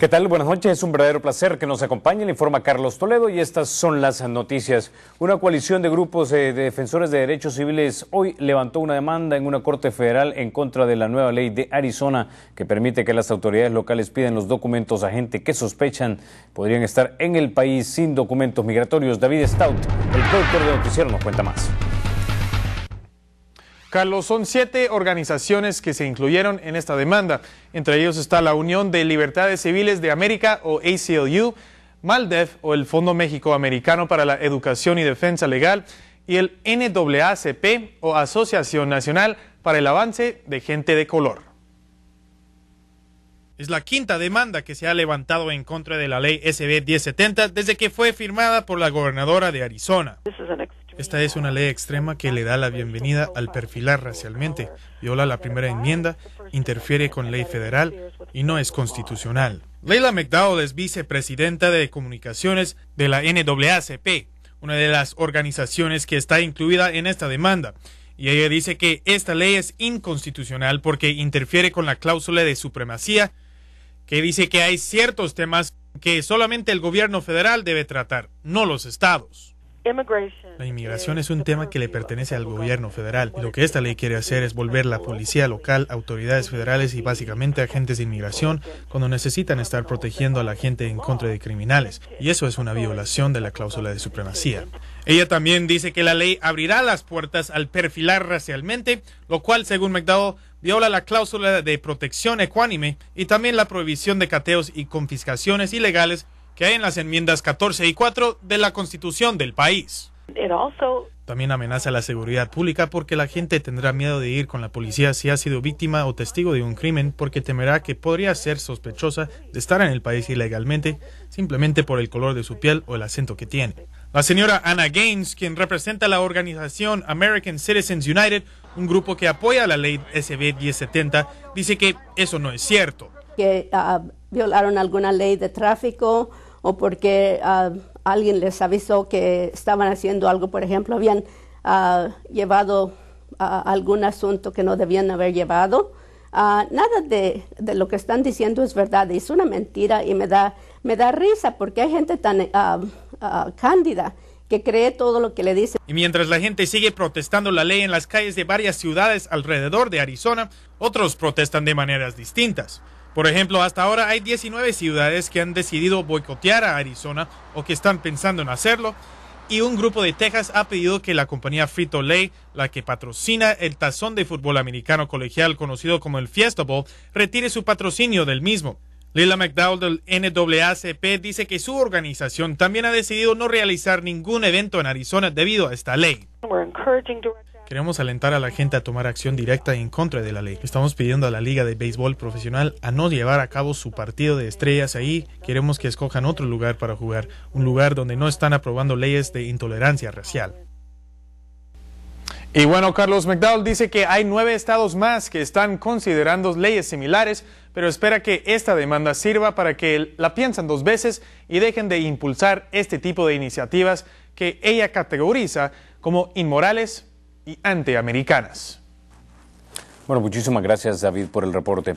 ¿Qué tal? Buenas noches. Es un verdadero placer que nos acompañe. Le informa Carlos Toledo y estas son las noticias. Una coalición de grupos eh, de defensores de derechos civiles hoy levantó una demanda en una corte federal en contra de la nueva ley de Arizona que permite que las autoridades locales piden los documentos a gente que sospechan podrían estar en el país sin documentos migratorios. David Stout, el productor de Noticiero, nos cuenta más. Carlos, son siete organizaciones que se incluyeron en esta demanda. Entre ellos está la Unión de Libertades Civiles de América o ACLU, MALDEF o el Fondo México Americano para la Educación y Defensa Legal y el NAACP o Asociación Nacional para el Avance de Gente de Color. Es la quinta demanda que se ha levantado en contra de la ley SB 1070 desde que fue firmada por la gobernadora de Arizona. Esta es una ley extrema que le da la bienvenida al perfilar racialmente, viola la primera enmienda, interfiere con ley federal y no es constitucional. Leila McDowell es vicepresidenta de comunicaciones de la NAACP, una de las organizaciones que está incluida en esta demanda. Y ella dice que esta ley es inconstitucional porque interfiere con la cláusula de supremacía que dice que hay ciertos temas que solamente el gobierno federal debe tratar, no los estados. La inmigración es un tema que le pertenece al gobierno federal y lo que esta ley quiere hacer es volver la policía local, autoridades federales y básicamente agentes de inmigración cuando necesitan estar protegiendo a la gente en contra de criminales y eso es una violación de la cláusula de supremacía. Ella también dice que la ley abrirá las puertas al perfilar racialmente, lo cual según McDowell viola la cláusula de protección ecuánime y también la prohibición de cateos y confiscaciones ilegales que hay en las enmiendas 14 y 4 de la Constitución del país. También amenaza la seguridad pública porque la gente tendrá miedo de ir con la policía si ha sido víctima o testigo de un crimen porque temerá que podría ser sospechosa de estar en el país ilegalmente simplemente por el color de su piel o el acento que tiene. La señora Anna Gaines, quien representa la organización American Citizens United, un grupo que apoya la ley SB 1070, dice que eso no es cierto. Que ah, violaron alguna ley de tráfico, o porque ah, alguien les avisó que estaban haciendo algo, por ejemplo, habían ah, llevado ah, algún asunto que no debían haber llevado. nada de, lo que están diciendo es verdad, es una mentira y me da, risa porque hay gente tan cándida que cree todo lo que le dice. Y mientras la gente sigue protestando la ley en las calles de varias ciudades alrededor de Arizona, otros protestan de maneras distintas. Por ejemplo, hasta ahora hay 19 ciudades que han decidido boicotear a Arizona o que están pensando en hacerlo. Y un grupo de Texas ha pedido que la compañía Frito Lay, la que patrocina el tazón de fútbol americano colegial conocido como el Fiesta Bowl, retire su patrocinio del mismo. Lila McDowell del NAACP dice que su organización también ha decidido no realizar ningún evento en Arizona debido a esta ley. Queremos alentar a la gente a tomar acción directa en contra de la ley. Estamos pidiendo a la Liga de Béisbol Profesional a no llevar a cabo su partido de estrellas ahí. Queremos que escojan otro lugar para jugar, un lugar donde no están aprobando leyes de intolerancia racial. Y bueno, Carlos McDowell dice que hay nueve estados más que están considerando leyes similares, pero espera que esta demanda sirva para que la piensen dos veces y dejen de impulsar este tipo de iniciativas que ella categoriza como inmorales, y antiamericanas. Bueno, muchísimas gracias David por el reporte.